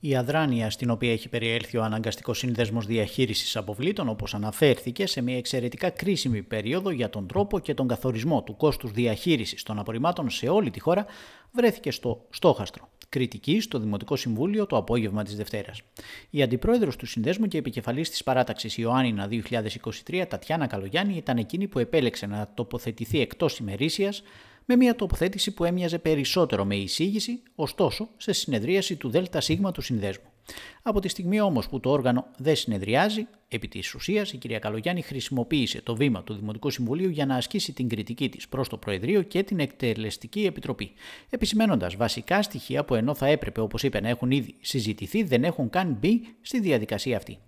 Η αδράνεια στην οποία έχει περιέλθει ο αναγκαστικός σύνδεσμος διαχείρισης αποβλήτων, όπως αναφέρθηκε, σε μια εξαιρετικά κρίσιμη περίοδο για τον τρόπο και τον καθορισμό του κόστους διαχείρισης των απορριμμάτων σε όλη τη χώρα, βρέθηκε στο στόχαστρο κριτική στο Δημοτικό Συμβούλιο το απόγευμα της Δευτέρας. Η αντιπρόεδρος του Συνδέσμου και επικεφαλής της παράταξης Ιωάννηνα 2023, Τατιάνα Καλογιάννη, ήταν εκείνη που επέλεξε να τοποθετηθεί εκτός ημερήσιας με μια τοποθέτηση που έμοιαζε περισσότερο με εισήγηση, ωστόσο σε συνεδρίαση του ΔΣ του συνδέσμου. Από τη στιγμή όμως που το όργανο δεν συνεδριάζει, επί της ουσίας η κυρία Καλογιάννη χρησιμοποίησε το βήμα του Δημοτικού Συμβουλίου για να ασκήσει την κριτική της προς το Προεδρείο και την Εκτελεστική Επιτροπή, επισημένοντα βασικά στοιχεία που ενώ θα έπρεπε, όπως είπε, να έχουν ήδη συζητηθεί, δεν έχουν καν μπει στη διαδικασία αυτή.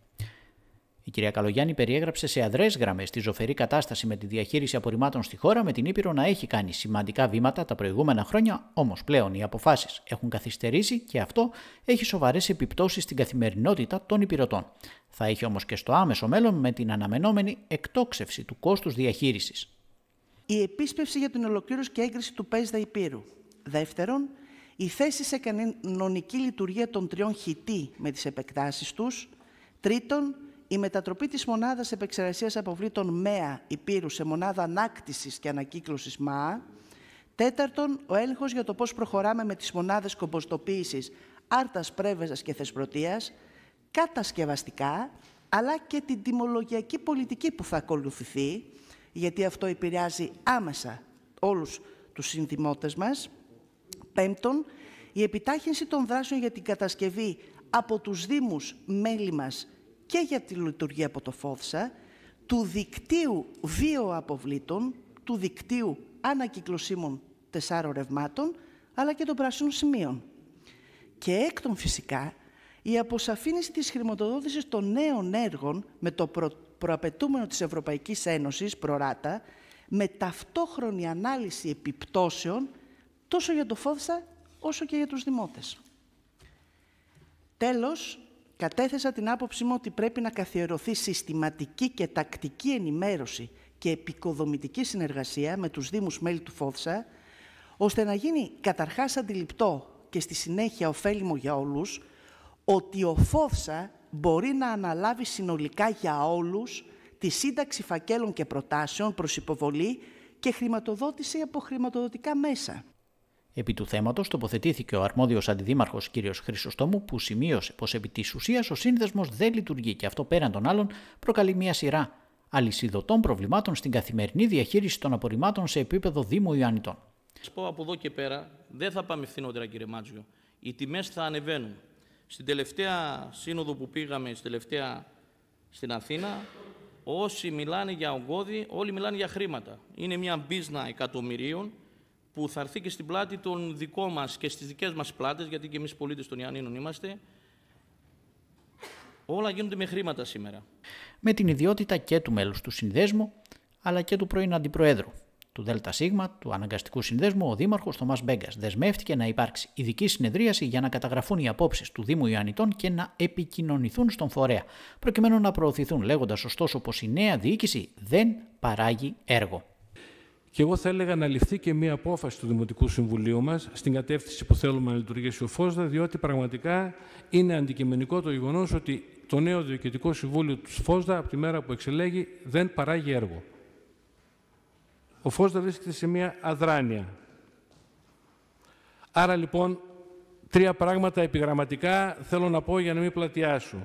Η κυρία Καλογιάννη περιέγραψε σε αδρές γραμμές τη ζωφερή κατάσταση με τη διαχείριση απορριμμάτων στη χώρα, με την Ήπειρο να έχει κάνει σημαντικά βήματα τα προηγούμενα χρόνια, όμως πλέον οι αποφάσεις έχουν καθυστερήσει και αυτό έχει σοβαρές επιπτώσεις στην καθημερινότητα των υπηρετών. Θα έχει όμως και στο άμεσο μέλλον με την αναμενόμενη εκτόξευση του κόστους διαχείρισης. Η επίσπευση για την ολοκλήρωση και έγκριση του ΠΕΣΔΑ Υπήρου. Δεύτερον, η θέση σε κανονική λειτουργία των τριών χιτή με τις επεκτάσεις τους, Τρίτον, η μετατροπή της μονάδας επεξεργασίας αποβλήτων ΜΕΑ Υπήρου σε μονάδα ανάκτησης και ανακύκλωσης ΜΑΑ. Τέταρτον, ο έλεγχος για το πώς προχωράμε με τις μονάδες κομποστοποίησης άρτας πρέβεζας και θεσπρωτείας, κατασκευαστικά, αλλά και την τιμολογιακή πολιτική που θα ακολουθηθεί, γιατί αυτό επηρεάζει άμεσα όλους τους συνδημότες μας. Πέμπτον, η επιτάχυνση των δράσεων για την κατασκευή από τους Δήμους μέλη μας και για τη λειτουργία από το ΦΟΔΣΑ, του δικτύου δύο αποβλήτων, του δικτύου ανακυκλωσίμων τεσσάρων ρευμάτων, αλλά και των πράσινων σημείων. Και έκτον φυσικά, η αποσαφήνιση της χρηματοδότησης των νέων έργων με το προ... προαπαιτούμενο της Ευρωπαϊκής Ένωσης, προράτα, με ταυτόχρονη ανάλυση επιπτώσεων τόσο για το ΦΟΔΣΑ όσο και για τους δημότες. Τέλος, κατέθεσα την άποψή μου ότι πρέπει να καθιερωθεί συστηματική και τακτική ενημέρωση και επικοδομητική συνεργασία με τους Δήμους μέλη του ΦΟΔΣΑ, ώστε να γίνει καταρχάς αντιληπτό και στη συνέχεια ωφέλιμο για όλους, ότι ο ΦΟΔΣΑ μπορεί να αναλάβει συνολικά για όλους τη σύνταξη φακέλων και προτάσεων προς υποβολή και χρηματοδότηση από χρηματοδοτικά μέσα. Επί του θέματος τοποθετήθηκε ο αρμόδιος αντιδήμαρχος κ. Χρυσοστόμου, που σημείωσε πως επί της ουσίας ο σύνδεσμος δεν λειτουργεί και αυτό πέραν των άλλων προκαλεί μια σειρά αλυσιδωτών προβλημάτων στην καθημερινή διαχείριση των απορριμμάτων σε επίπεδο Δήμου Ιωαννητών. Σας πω από εδώ και πέρα, δεν θα πάμε φθηνότερα, κύριε Μάτζιο. Οι τιμές θα ανεβαίνουν. Στην τελευταία σύνοδο που πήγαμε, στην τελευταία στην Αθήνα, όσοι μιλάνε για ογκώδη, όλοι μιλάνε για χρήματα. Είναι μια μπίζνα εκατομμυρίων που θα έρθει και στην πλάτη των δικών μας και στις δικές μας πλάτες, γιατί και εμείς πολίτες των Ιαννίνων είμαστε, όλα γίνονται με χρήματα σήμερα. Με την ιδιότητα και του μέλους του συνδέσμου, αλλά και του πρώην αντιπροέδρου του ΔΣ, του αναγκαστικού συνδέσμου, ο Δήμαρχος Θωμάς Μπέγκας δεσμεύτηκε να υπάρξει ειδική συνεδρίαση για να καταγραφούν οι απόψεις του Δήμου Ιωαννητών και να επικοινωνηθούν στον φορέα, προκειμένου να προωθηθούν, λέγοντας ωστόσο πως η νέα διοίκηση δεν παράγει έργο. Και εγώ θα έλεγα να ληφθεί και μία απόφαση του Δημοτικού Συμβουλίου μας στην κατεύθυνση που θέλουμε να λειτουργήσει ο ΦΟΣΔΑ, διότι πραγματικά είναι αντικειμενικό το γεγονός ότι το νέο Διοικητικό Συμβούλιο του ΦΟΣΔΑ από τη μέρα που εξελέγει δεν παράγει έργο. Ο ΦΟΣΔΑ βρίσκεται σε μία αδράνεια. Άρα λοιπόν, τρία πράγματα επιγραμματικά θέλω να πω για να μην πλατιάσω.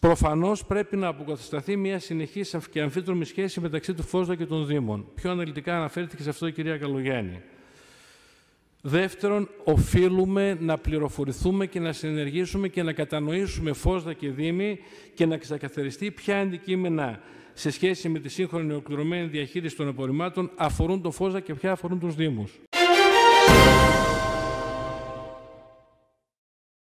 Προφανώς πρέπει να αποκατασταθεί μια συνεχής και αμφίδρομη σχέση μεταξύ του Φόσδα και των Δήμων. Πιο αναλυτικά αναφέρθηκε σε αυτό η κυρία Καλογιάννη. Δεύτερον, οφείλουμε να πληροφορηθούμε και να συνεργήσουμε και να κατανοήσουμε Φόσδα και Δήμοι και να ξεκαθαριστεί ποια αντικείμενα σε σχέση με τη σύγχρονη ολοκληρωμένη διαχείριση των απορριμμάτων αφορούν το Φόσδα και ποια αφορούν τους Δήμους.